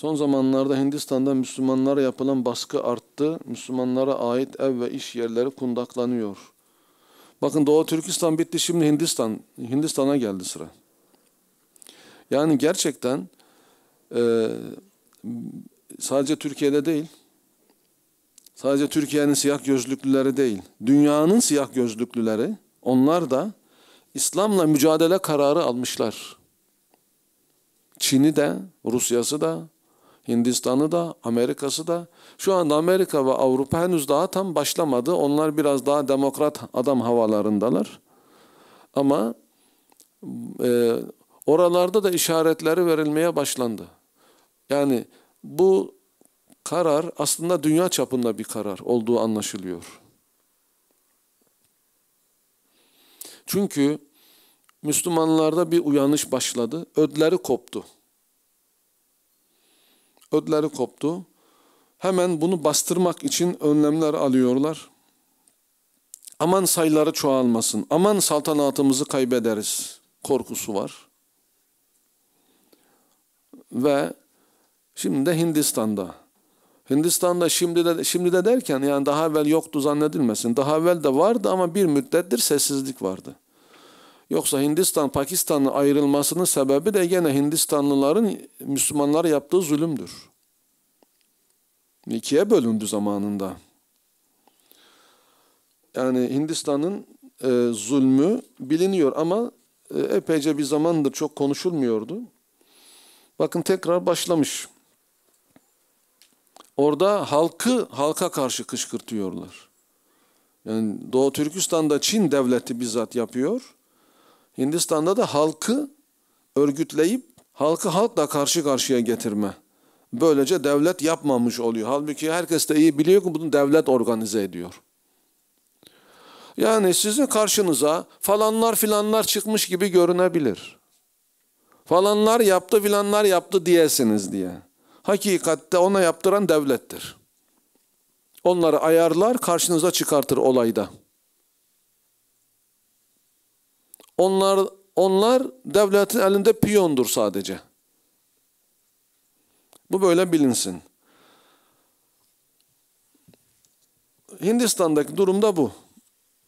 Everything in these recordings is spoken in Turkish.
Son zamanlarda Hindistan'da Müslümanlara yapılan baskı arttı. Müslümanlara ait ev ve iş yerleri kundaklanıyor. Bakın Doğu Türkistan bitti şimdi Hindistan. Hindistan'a geldi sıra. Yani gerçekten e, sadece Türkiye'de değil, sadece Türkiye'nin siyah gözlüklüleri değil, dünyanın siyah gözlüklüleri onlar da İslam'la mücadele kararı almışlar. Çin'i de, Rusya'sı da, Hindistan'ı da, Amerika'sı da. Şu anda Amerika ve Avrupa henüz daha tam başlamadı. Onlar biraz daha demokrat adam havalarındalar. Ama e, oralarda da işaretleri verilmeye başlandı. Yani bu karar aslında dünya çapında bir karar olduğu anlaşılıyor. Çünkü Müslümanlarda bir uyanış başladı, ödleri koptu ödleri koptu. Hemen bunu bastırmak için önlemler alıyorlar. Aman sayıları çoğalmasın, aman saltanatımızı kaybederiz korkusu var. Ve şimdi de Hindistan'da. Hindistan'da şimdi de, şimdi de derken yani daha evvel yoktu zannedilmesin. Daha evvel de vardı ama bir müddettir sessizlik vardı. Yoksa Hindistan Pakistan'ın ayrılmasının sebebi de gene Hindistanlıların Müslümanlar yaptığı zulümdür. İkiye bölündü zamanında. Yani Hindistan'ın e, zulmü biliniyor ama e, epeyce bir zamandır çok konuşulmuyordu. Bakın tekrar başlamış. Orada halkı halka karşı kışkırtıyorlar. Yani Doğu Türkistan'da Çin devleti bizzat yapıyor. Hindistan'da da halkı örgütleyip halkı halkla karşı karşıya getirme. Böylece devlet yapmamış oluyor. Halbuki herkes de iyi biliyor ki bunu devlet organize ediyor. Yani sizin karşınıza falanlar filanlar çıkmış gibi görünebilir. Falanlar yaptı filanlar yaptı diyesiniz diye. Hakikatte ona yaptıran devlettir. Onları ayarlar karşınıza çıkartır olayda. Onlar onlar devletin elinde piyondur sadece. Bu böyle bilinsin. Hindistan'daki durumda bu.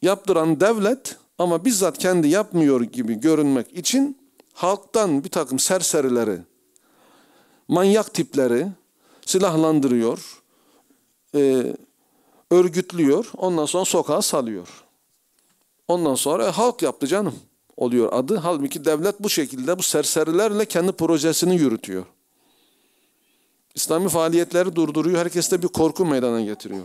Yaptıran devlet ama bizzat kendi yapmıyor gibi görünmek için halktan bir takım serserileri, manyak tipleri silahlandırıyor, e, örgütlüyor, ondan sonra sokağa salıyor. Ondan sonra e, halk yaptı canım oluyor adı. Halbuki devlet bu şekilde bu serserilerle kendi projesini yürütüyor. İslami faaliyetleri durduruyor. Herkeste bir korku meydana getiriyor.